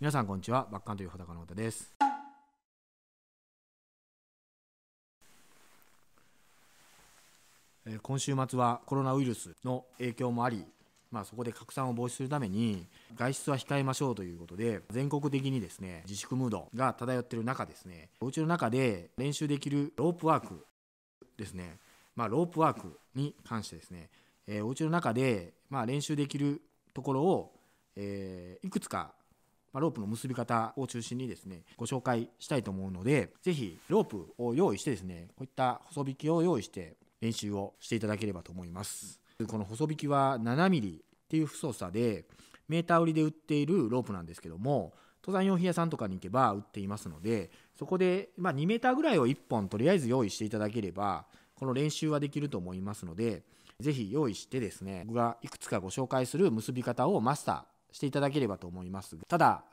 皆さんこんにちはバッカンという穂高の太です今週末はコロナウイルスの影響もありまあ、そこで拡散を防止するために外出は控えましょうということで全国的にですね自粛ムードが漂っている中ですねお家の中で練習できるロープワークですねまあ、ロープワークに関してですね、えお家の中でまあ練習できるところを、えいくつかまあ、ロープの結び方を中心にですねご紹介したいと思うので是非ロープを用意してですねこういった細引きを用意して練習をしていただければと思います。この細引きは 7mm っていう太さでメーター売りで売っているロープなんですけども登山用品屋さんとかに行けば売っていますのでそこで、ま2 m ぐらいを1本とりあえず用意していただければこの練習はできると思いますので是非用意してですね僕がいくつかご紹介する結び方をマスターしていただければと思いますただ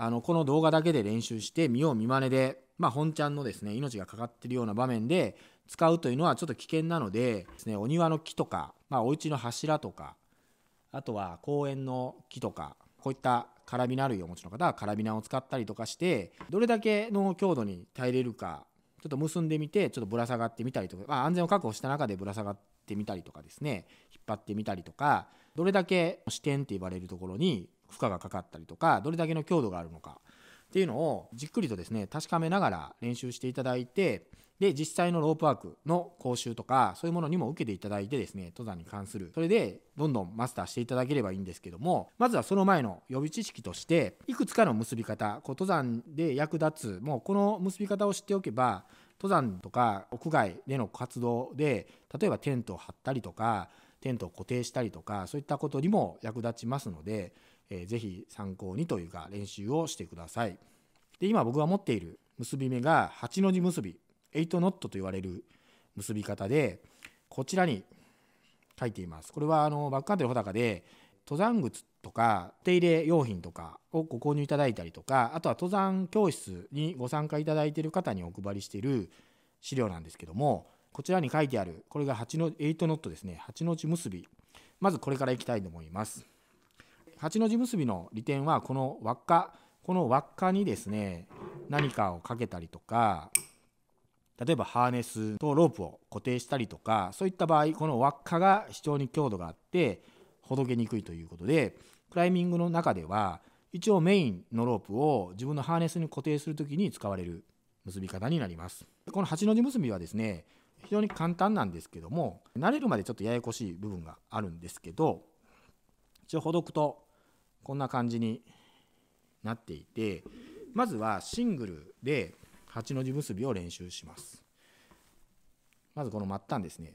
あのこの動画だけで練習して見よう見まねで、まあ、本ちゃんのですね命がかかってるような場面で使うというのはちょっと危険なのでです、ね、お庭の木とか、まあ、お家の柱とかあとは公園の木とかこういったカラビナ類をお持ちの方はカラビナを使ったりとかしてどれだけの強度に耐えれるかちょっと結んでみてちょっとぶら下がってみたりとか、まあ、安全を確保した中でぶら下がってみたりとかですね引っ張ってみたりとかどれだけ視点って言われるところに負荷がかかったりとかどれだけの強度があるのかっていうのをじっくりとですね確かめながら練習していただいてで実際のロープワークの講習とかそういうものにも受けていただいてですね登山に関するそれでどんどんマスターしていただければいいんですけどもまずはその前の予備知識としていくつかの結び方こう登山で役立つもうこの結び方を知っておけば登山とか屋外での活動で例えばテントを張ったりとかテントを固定したりとかそういったことにも役立ちますのでえー、ぜひ参考にというか練習をしてください。で今僕が持っている結び目が8の字結び8ノットと言われる結び方でこちらに書いています。これはあのバックカントリー穂高で登山靴とか手入れ用品とかをご購入いただいたりとかあとは登山教室にご参加いただいている方にお配りしている資料なんですけどもこちらに書いてあるこれが8の8ノットですね8の字結びまずこれからいきたいと思います。八の字結びの利点はこの輪っかこの輪っかにですね何かをかけたりとか例えばハーネスとロープを固定したりとかそういった場合この輪っかが非常に強度があってほどけにくいということでクライミングの中では一応メインのロープを自分のハーネスに固定する時に使われる結び方になりますこの8の字結びはですね非常に簡単なんですけども慣れるまでちょっとややこしい部分があるんですけど一応ほどくとこんな感じになっていてまずはシングルで8の字結びを練習しますまずこの末端ですね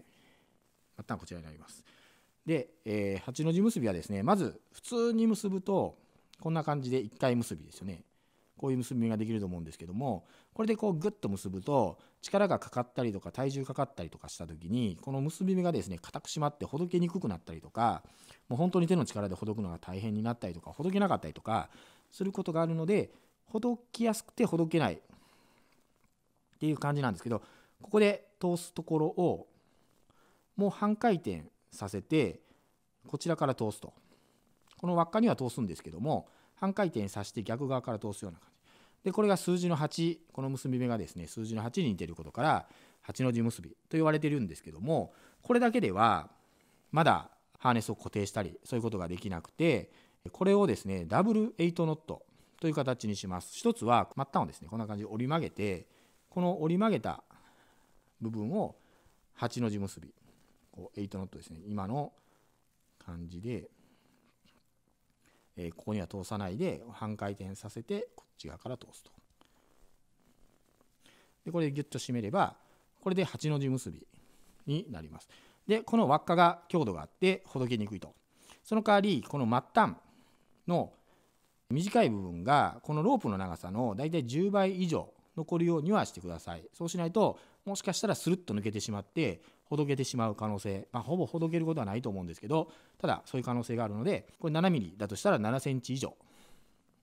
末端こちらになりますで、えー、8の字結びはですねまず普通に結ぶとこんな感じで1回結びですよねこういう結びができると思うんですけどもこれでこうグッと結ぶと力がかかったりとか体重かかったりとかした時にこの結び目がですね固く締まってほどけにくくなったりとかもう本当に手の力でほどくのが大変になったりとかほどけなかったりとかすることがあるのでほどきやすくてほどけないっていう感じなんですけどここで通すところをもう半回転させてこちらから通すとこの輪っかには通すんですけども半回転させて逆側から通すような感じでこれが数字の8この結び目がですね数字の8に似てることから8の字結びと言われてるんですけどもこれだけではまだハーネスを固定したりそういうことができなくてこれをですねダブル8ノットという形にします一つは末端をですねこんな感じで折り曲げてこの折り曲げた部分を8の字結びこう8ノットですね今の感じでえここには通さないで半回転させてこっち側から通すと。でこれでギュッと締めればこれで8の字結びになります。でこの輪っかが強度があってほどけにくいと。その代わりこの末端の短い部分がこのロープの長さの大体10倍以上残るようにはしてください。そうしないともしかしたらスルッと抜けてしまってほどけてしまう可能性、まあ、ほぼほどけることはないと思うんですけど、ただそういう可能性があるので、これ7ミリだとしたら7センチ以上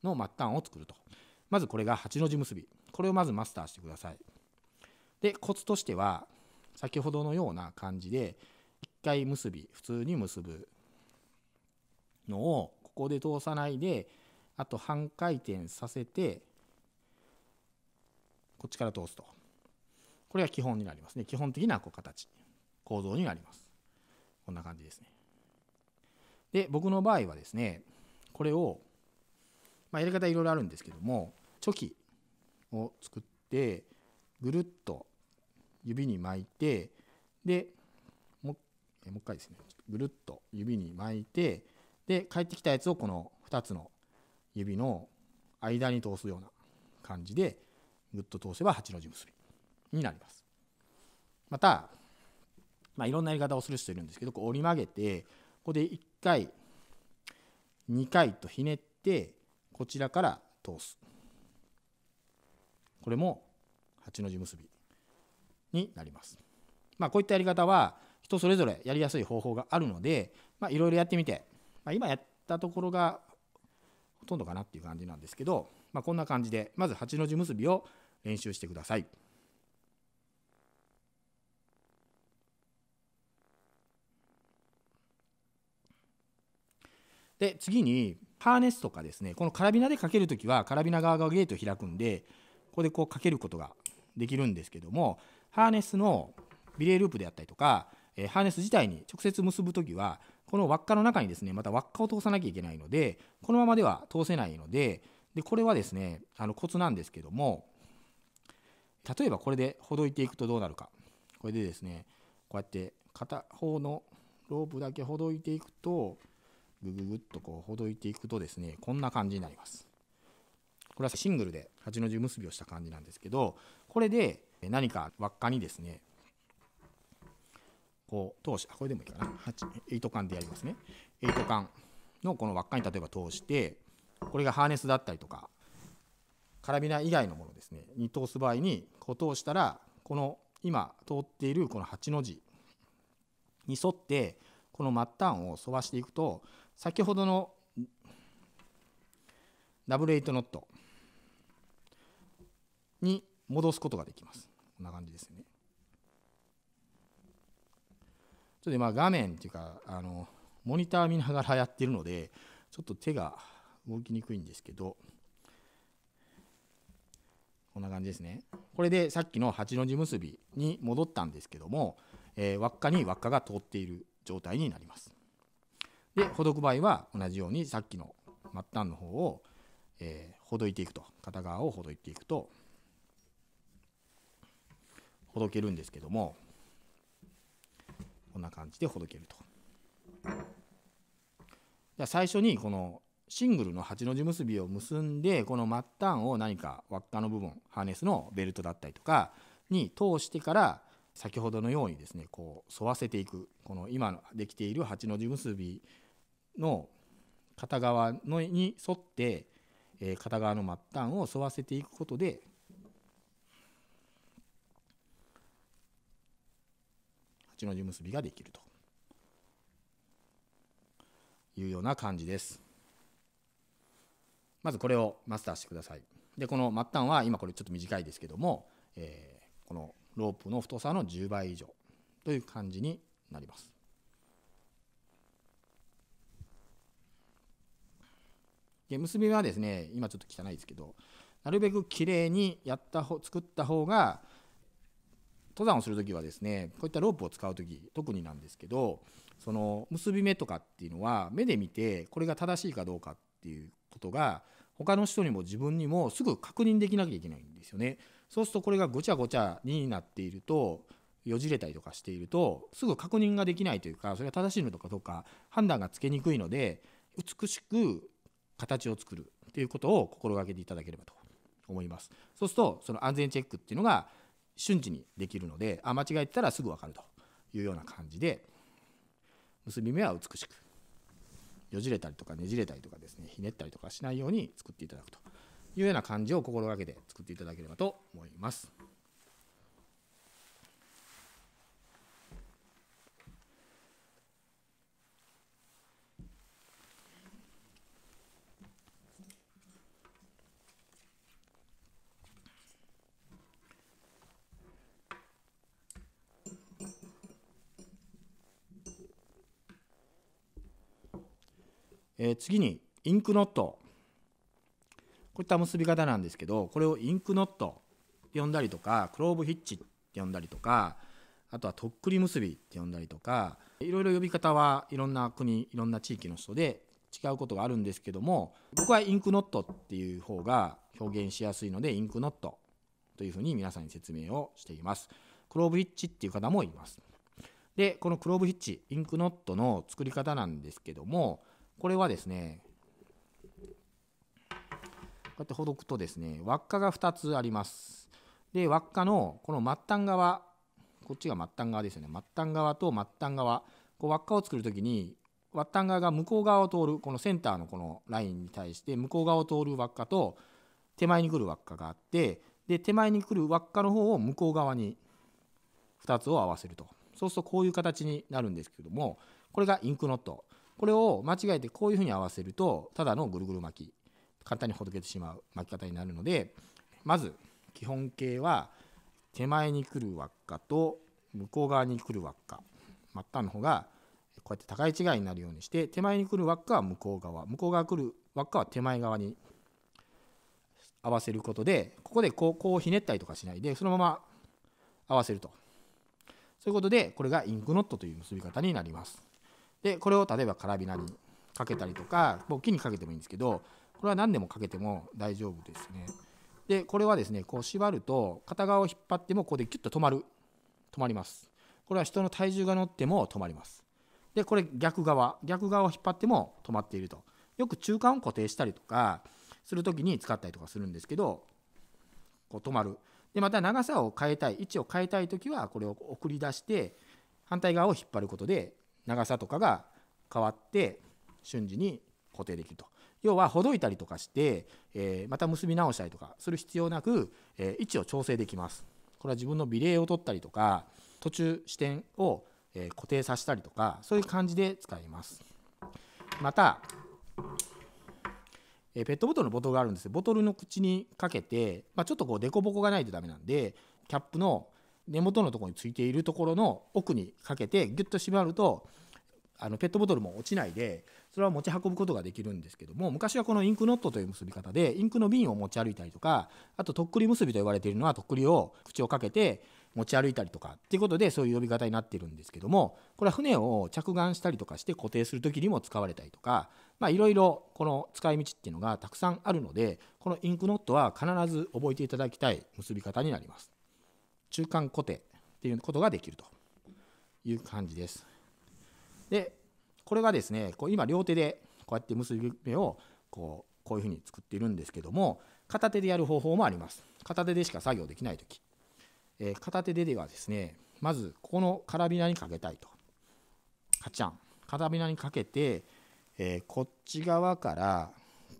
の末端を作ると。まずこれが8の字結び。これをまずマスターしてください。で、コツとしては、先ほどのような感じで、1回結び、普通に結ぶのを、ここで通さないで、あと半回転させて、こっちから通すと。これが基本になりますね。基本的なこう形。構造になります。こんな感じですね。で、僕の場合はですね、これを、まあ、やり方いろいろあるんですけども、チョキを作って、ぐるっと指に巻いて、で、もう一回ですね、ぐるっと指に巻いて、で、帰ってきたやつをこの2つの指の間に通すような感じで、ぐっと通せば8の字結びになります。また、まあ、いろんなやり方をする人いるんですけどこう折り曲げてここで1回2回とひねってこちらから通すこれも8の字結びになります。まあ、こういったやり方は人それぞれやりやすい方法があるのでいろいろやってみて、まあ、今やったところがほとんどかなっていう感じなんですけど、まあ、こんな感じでまず8の字結びを練習してください。で次にハーネスとかですねこのカラビナでかけるときはカラビナ側がゲートを開くんでここでこうかけることができるんですけどもハーネスのビレーループであったりとか、えハーネス自体に直接結ぶときはこの輪っかの中にですねまた輪っかを通さなきゃいけないのでこのままでは通せないのででこれはですねあのコツなんですけども例えばこれでほどいていくとどうなるかこれでですねこうやって片方のロープだけほどいていくとぐぐぐっとこうほどいていくとですねこんな感じになりますこれはシングルで8の字結びをした感じなんですけどこれで何か輪っかにですねこう通しあこれでもいいかな8缶でやりますね8缶のこの輪っかに例えば通してこれがハーネスだったりとかカラビナ以外のものですねに通す場合にこう通したらこの今通っているこの8の字に沿ってこの末端を沿わしていくと先ほどのダブルエイトノットに戻すことができます。こんな感じですね。ちょっと今画面っていうかあのモニター見ながらやってるのでちょっと手が動きにくいんですけどこんな感じですね。これでさっきの8の字結びに戻ったんですけども、えー、輪っかに輪っかが通っている状態になります。でほどく場合は同じようにさっきの末端の方を、えー、ほどいていくと片側をほどいていくとほどけるんですけどもこんな感じでほどけると。じゃ最初にこのシングルの8の字結びを結んでこの末端を何か輪っかの部分ハーネスのベルトだったりとかに通してから先ほどのようにですねこう沿わせていくこの今できている八の字結びの片側のに沿って、え片側の末端を沿わせていくことで八の字結びができるというような感じです。まずこれをマスターしてください。でこの末端は今これちょっと短いですけども、えー、このロープの太さの10倍以上という感じになります。で結び目はですね今ちょっと汚いですけどなるべくきれいにやった方作った方が登山をする時はですねこういったロープを使う時特になんですけどその結び目とかっていうのは目で見てこれが正しいかどうかっていうことが他の人にも自分にもすぐ確認できなきゃいけないんですよね。そうするとこれがごちゃごちゃになっているとよじれたりとかしているとすぐ確認ができないというかそれが正しいのかどうか判断がつけにくいので美しく形を作るということを心がけていただければと思いますそうするとその安全チェックっていうのが瞬時にできるのであ間違えてたらすぐわかるというような感じで結び目は美しくよじれたりとかねじれたりとかですねひねったりとかしないように作っていただくというような感じを心がけて作っていただければと思います。え次にインクノットこういった結び方なんですけどこれをインクノットって呼んだりとかクローブヒッチって呼んだりとかあとはとっくり結びって呼んだりとかいろいろ呼び方はいろんな国いろんな地域の人で違うことがあるんですけども僕はインクノットっていう方が表現しやすいのでインクノットというふうに皆さんに説明をしています。クローブヒッチっていう方もいます。でこのクローブヒッチインクノットの作り方なんですけどもこれはですねうやってほどくとですね輪っかが2つありますで輪っかのこの末端側こっちが末端側ですよね末端側と末端側こう輪っかを作る時に末端側が向こう側を通るこのセンターのこのラインに対して向こう側を通る輪っかと手前に来る輪っかがあってで手前に来る輪っかの方を向こう側に2つを合わせるとそうするとこういう形になるんですけどもこれがインクノットこれを間違えてこういうふうに合わせるとただのぐるぐる巻き簡単にほどけてしまう巻き方になるのでまず基本形は手前に来る輪っかと向こう側に来る輪っか末端の方がこうやって高い違いになるようにして手前に来る輪っかは向こう側向こう側来る輪っかは手前側に合わせることでここでこうこうひねったりとかしないでそのまま合わせるとそういうことでこれがインクノットという結び方になりますでこれを例えばカラビナにかけたりとかもう木にかけてもいいんですけどこれは何年もかけても大丈夫ですね。でこれはですねこう縛ると片側を引っ張ってもここでキュッと止まる止まります。これは人の体重が乗っても止まります。でこれ逆側逆側を引っ張っても止まっているとよく中間を固定したりとかする時に使ったりとかするんですけどこう止まるでまた長さを変えたい位置を変えたい時はこれを送り出して反対側を引っ張ることで長さとかが変わって瞬時に固定できると。要はほどいたりとかして、えまた結び直したりとかする必要なく、え位置を調整できますこれは自分の美麗を取ったりとか途中視点を、え固定させたりとかそういう感じで使いますまた、えペットボトルのボトルがあるんですボトルの口にかけて、まあ、ちょっとこう凸凹がないとダメなんでキャップの根元のところについているところの奥にかけてギュッと縛るとあのペットボトルも落ちないでそれは持ち運ぶことができるんですけども昔はこのインクノットという結び方でインクの瓶を持ち歩いたりとかあととっくり結びと言われているのはとっくりを口をかけて持ち歩いたりとかっていうことでそういう呼び方になってるんですけどもこれは船を着岸したりとかして固定する時にも使われたりとかいろいろこの使い道っていうのがたくさんあるのでこのインクノットは必ず覚えていただきたい結び方になります。中間固定っていうことができるという感じです。でこれがですねこう今両手でこうやって結び目をこうこういうふうに作っているんですけども片手でやる方法もあります片手でしか作業できない時、えー、片手でではですねまずここのカラビナにかけたいとカチャンカラビナにかけて、えー、こっち側から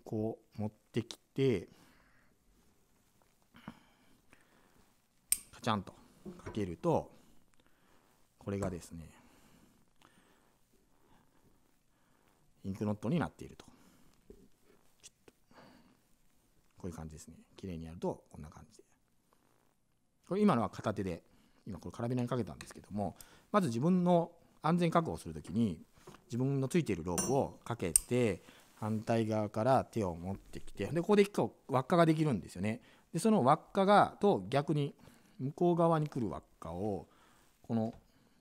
こう持ってきてカチャンとかけるとこれがですねインクノットになっていると。こういう感じですね。綺麗にやるとこんな感じで。これ今のは片手で、今これカラビナにかけたんですけども、まず自分の安全確保をするときに、自分のついているロープをかけて、反対側から手を持ってきて、で、ここで一個輪っかができるんですよね。で、その輪っかが、と逆に、向こう側に来る輪っかを、この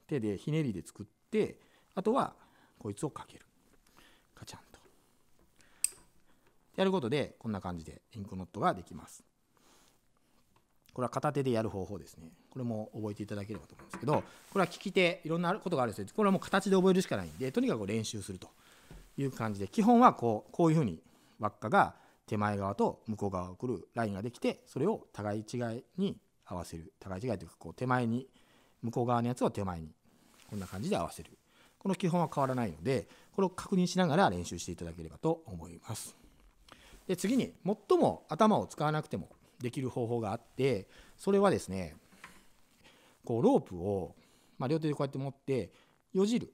手でひねりで作って、あとはこいつをかける。やることでこんな感じでインクノットができますこれは片手でやる方法ですねこれも覚えていただければと思うんですけどこれは聞き手いろんなことがあるんですけどこれはもう形で覚えるしかないんでとにかく練習するという感じで基本はこうこういうふうに輪っかが手前側と向こう側をくるラインができてそれを互い違いに合わせる互い違いというかこう手前に向こう側のやつを手前にこんな感じで合わせるこの基本は変わらないのでこれを確認しながら練習していただければと思います。で次に最も頭を使わなくてもできる方法があってそれはですねこうロープを、まあ、両手でこうやって持ってよじる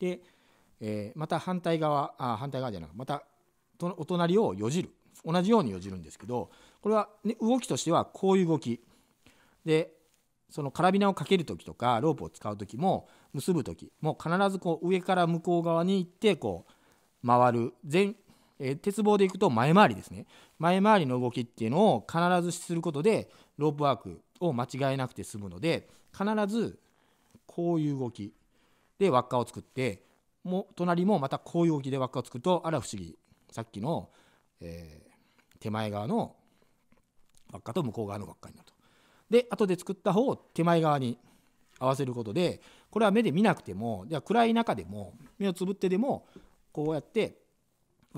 で、えー、また反対側あ反対側じゃなくまたお隣をよじる同じようによじるんですけどこれは、ね、動きとしてはこういう動きでそのカラビナをかける時とかロープを使う時も結ぶ時も必ずこう上から向こう側に行ってこう回るえー、鉄棒でいくと前回りですね前回りの動きっていうのを必ずすることでロープワークを間違えなくて済むので必ずこういう動きで輪っかを作っても隣もまたこういう動きで輪っかを作るとあら不思議さっきの、えー、手前側の輪っかと向こう側の輪っかになると。で後で作った方を手前側に合わせることでこれは目で見なくてもでは暗い中でも目をつぶってでもこうやって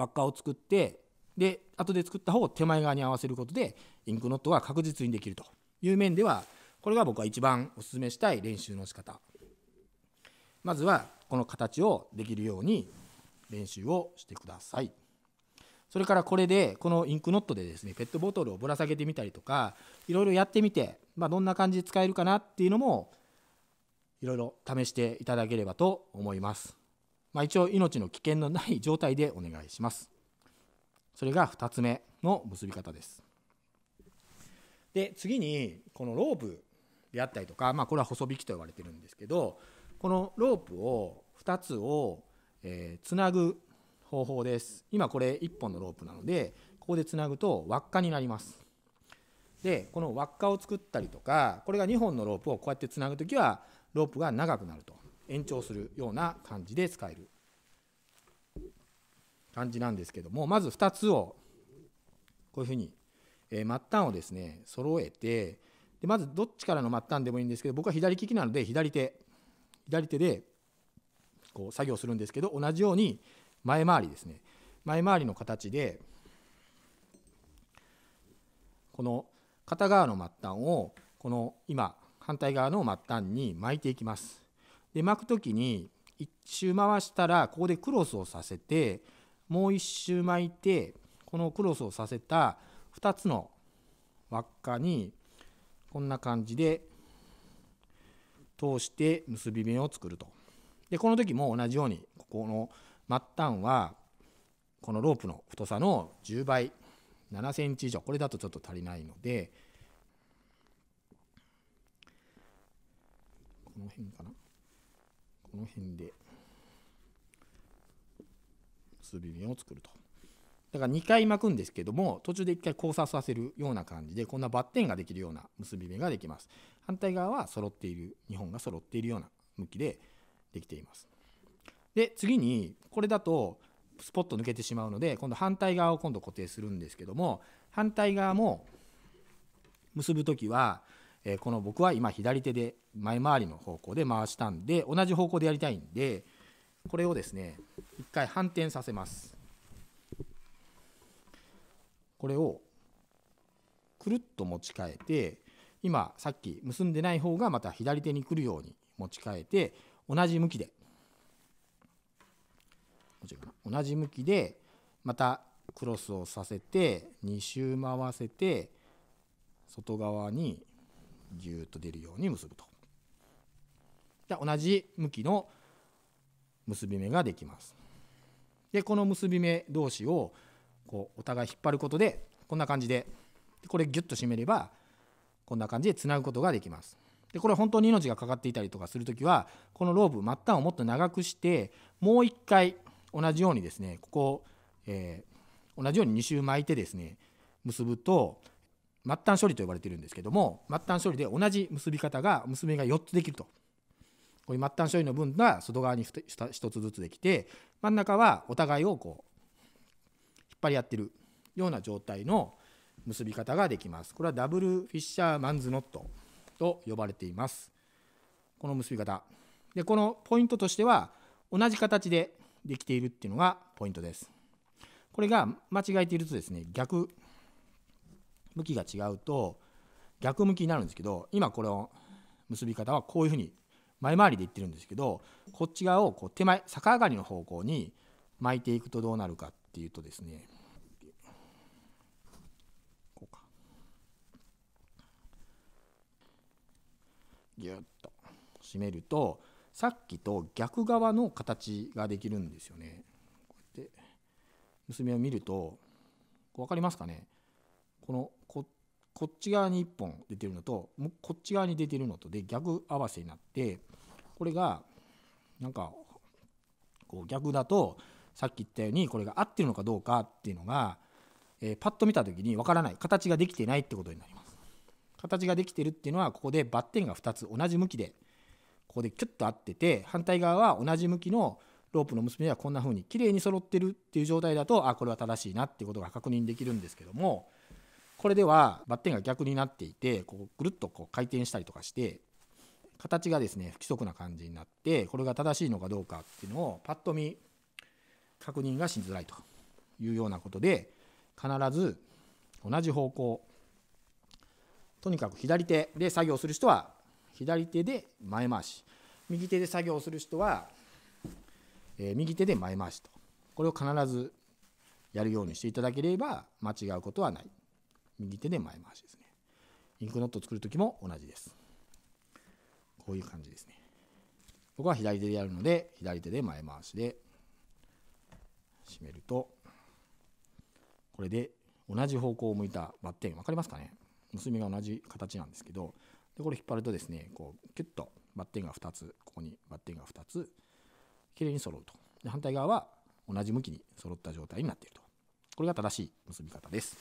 輪っかを作ってで後で作った方を手前側に合わせることでインクノットが確実にできるという面ではこれが僕は一番おすすめしたい練習の仕方まずはこの形をできるように練習をしてくださいそれからこれでこのインクノットでですねペットボトルをぶら下げてみたりとかいろいろやってみて、まあ、どんな感じで使えるかなっていうのもいろいろ試していただければと思いますまあ、一応命の危険のない状態でお願いします。それが2つ目の結び方です。で次にこのロープであったりとか、まあ、これは細引きと言われてるんですけどこのロープを2つをつな、えー、ぐ方法です。今これ1本のロープなのでここでつなぐと輪っかになります。でこの輪っかを作ったりとかこれが2本のロープをこうやってつなぐ時はロープが長くなると延長するような感じで使える感じなんですけどもまず2つをこういうふうに、えー、末端をですね揃えてでまずどっちからの末端でもいいんですけど僕は左利きなので左手左手でこう作業するんですけど同じように前回りですね前回りの形でこの片側の末端をこの今反対側の末端に巻いていきます。で巻く時に1周回したらここでクロスをさせてもう1周巻いてこのクロスをさせた2つの輪っかにこんな感じで通して結び目を作ると。でこの時も同じようにここの末端はこのロープの太さの10倍7センチ以上これだとちょっと足りないのでこの辺かなこの辺で結び目を作ると。だから2回巻くんですけども途中で1回交差させるような感じでこんなバッテンができるような結び目ができます。反対側は揃っている2本が揃っているような向きでできています。で次にこれだとスポッと抜けてしまうので今度反対側を今度固定するんですけども反対側も結ぶ時はえー、この僕は今左手で前回りの方向で回したんで同じ方向でやりたいんでこれをですね一回反転させますこれをくるっと持ち替えて今さっき結んでない方がまた左手に来るように持ち替えて同じ向きで同じ向きでまたクロスをさせて2周回せて外側にぎゅっと出るように結ぶと。じゃ同じ向きの結び目ができます。でこの結び目同士をこうお互い引っ張ることでこんな感じでこれギュッと締めればこんな感じでつなぐことができます。でこれ本当に命がかかっていたりとかする時はこのローブ末端をもっと長くしてもう一回同じようにですねここ、えー、同じように2周巻いてですね結ぶと末端処理と呼ばれているんですけども末端処理で同じ結び方が結びが4つできるとこういう末端処理の分が外側に1つずつできて真ん中はお互いをこう引っ張り合ってるような状態の結び方ができますこれはダブルフィッシャーマンズノットと呼ばれていますこの結び方でこのポイントとしては同じ形でできているっていうのがポイントですこれが間違えているとですね逆向きが違うと逆向きになるんですけど今この結び方はこういうふうに前回りでいってるんですけどこっち側をこう手前逆上がりの方向に巻いていくとどうなるかっていうとですねこうかギュッと締めるとさっきと逆側の形ができるんですよね。こうやって結びを見ると分かりますかねこのここっち側に1本出てるのともこっち側に出てるのとで逆合わせになってこれがなんかこう逆だとさっき言ったようにこれが合ってるのかどうかっていうのが、えー、パッと見た時にわからない形ができてないってことになります。形ができてるっていうのはここでバッテンが2つ同じ向きでここでキュッと合ってて反対側は同じ向きのロープの結び目はこんな風に綺麗に揃ってるっていう状態だとあこれは正しいなってことが確認できるんですけどもこれではバッテンが逆になっていてこうぐるっとこう回転したりとかして形がですね不規則な感じになってこれが正しいのかどうかっていうのをパッと見確認がしづらいというようなことで必ず同じ方向とにかく左手で作業する人は左手で前回し右手で作業する人は、え右手で前回しとこれを必ずやるようにしていただければ間違うことはない右手で前回しですねインクノット作る時も同じですこういう感じですね僕は左手でやるので左手で前回しで締めるとこれで同じ方向を向いたバッテン分かりますかね結びが同じ形なんですけどでこれ引っ張るとですねこうキュッとバッテンが2つここにバッテンが2つきれいに揃うとで反対側は同じ向きに揃った状態になっているとこれが正しい結び方です。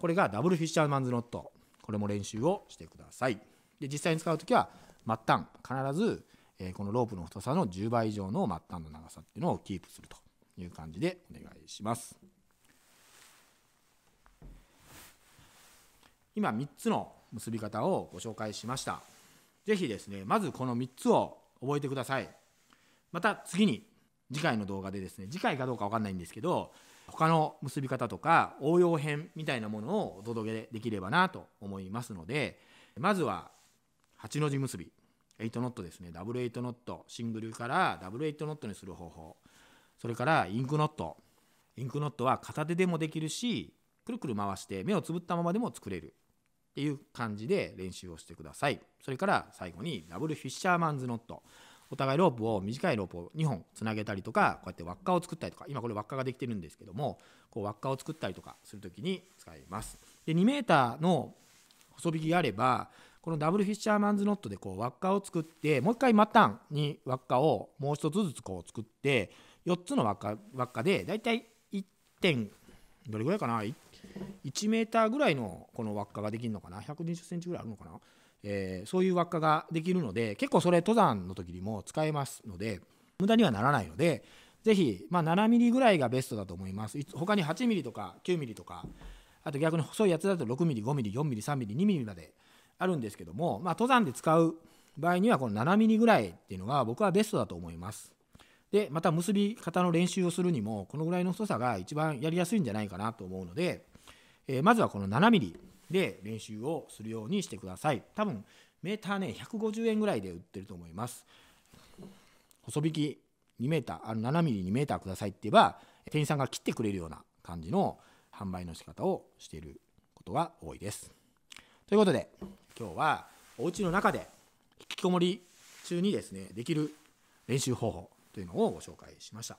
これがダブルフィッシャーマンズノットこれも練習をしてくださいで実際に使うときは末端必ず、えこのロープの太さの10倍以上の末端の長さっていうのをキープするという感じでお願いします今3つの結び方をご紹介しましたぜひですねまずこの3つを覚えてくださいまた次に次回の動画でですね次回かどうか分かんないんですけど他の結び方とか応用編みたいなものをお届けできればなと思いますのでまずは8の字結び8ノットですねダブル8ノットシングルからダブル8ノットにする方法それからインクノットインクノットは片手でもできるしくるくる回して目をつぶったままでも作れるっていう感じで練習をしてくださいそれから最後にダブルフィッシャーマンズノットお互いロープを短いロープを2本つなげたりとかこうやって輪っかを作ったりとか今これ輪っかができてるんですけどもこう輪っかを作ったりとかする時に使います。で 2m の細引きがあればこのダブルフィッシャーマンズノットでこう輪っかを作ってもう一回末端に輪っかをもう一つずつこう作って4つの輪っか輪っかでだいたい1点どれぐらいかな1メーターぐらいのこの輪っかができるのかな120センチぐらいあるのかなえー、そういう輪っかができるので結構それ登山の時にも使えますので無駄にはならないので是非、まあ、7 m m ぐらいがベストだと思います他に8 m m とか9 m m とかあと逆に細いやつだと6 m m 5 m m 4 m m 3 m m 2 m m まであるんですけども、まあ、登山で使う場合にはこの7 m m ぐらいっていうのが僕はベストだと思いますでまた結び方の練習をするにもこのぐらいの太さが一番やりやすいんじゃないかなと思うので、えー、まずはこの7 m m で練習をするようにしてください多分メーターね150円ぐらいで売ってると思います細引き 2m あの 7mm2m くださいって言えば店員さんが切ってくれるような感じの販売の仕方をしていることが多いですということで今日はお家の中で引きこもり中にですねできる練習方法というのをご紹介しました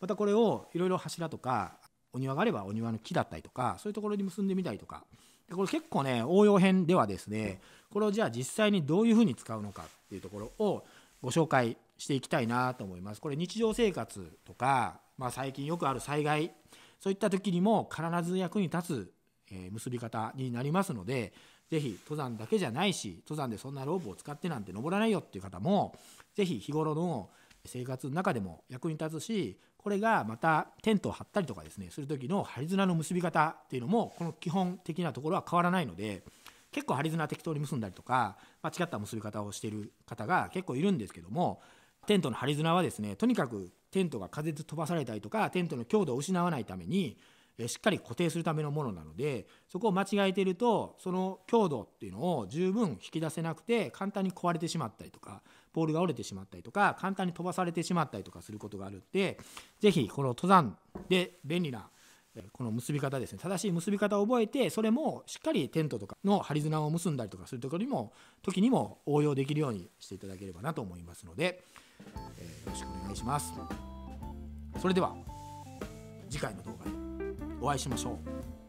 またこれをいろいろ柱とかお庭があればお庭の木だったりとかそういうところに結んでみたりとかでこれ結構ね応用編ではですねこれをじゃあ実際にどういうふうに使うのかっていうところをご紹介していきたいなと思います。これ日常生活とか、まあ、最近よくある災害そういった時にも必ず役に立つ、え結び方になりますので是非登山だけじゃないし登山でそんなロープを使ってなんて登らないよっていう方も是非日頃の生活の中でも役に立つしこれがまたテントを張ったりとかですねする時の針綱の結び方っていうのもこの基本的なところは変わらないので結構針綱適当に結んだりとか間違った結び方をしている方が結構いるんですけどもテントの針綱はですねとにかくテントが風で飛ばされたりとかテントの強度を失わないためにしっかり固定するためのものなのでそこを間違えているとその強度っていうのを十分引き出せなくて簡単に壊れてしまったりとかボールが折れてしまったりとか簡単に飛ばされてしまったりとかすることがあるんで是非この登山で便利なこの結び方ですね正しい結び方を覚えてそれもしっかりテントとかのり綱を結んだりとかするとこにも時にも応用できるようにしていただければなと思いますので、えー、よろしくお願いしますそれでは次回の動画でお会いしましょう。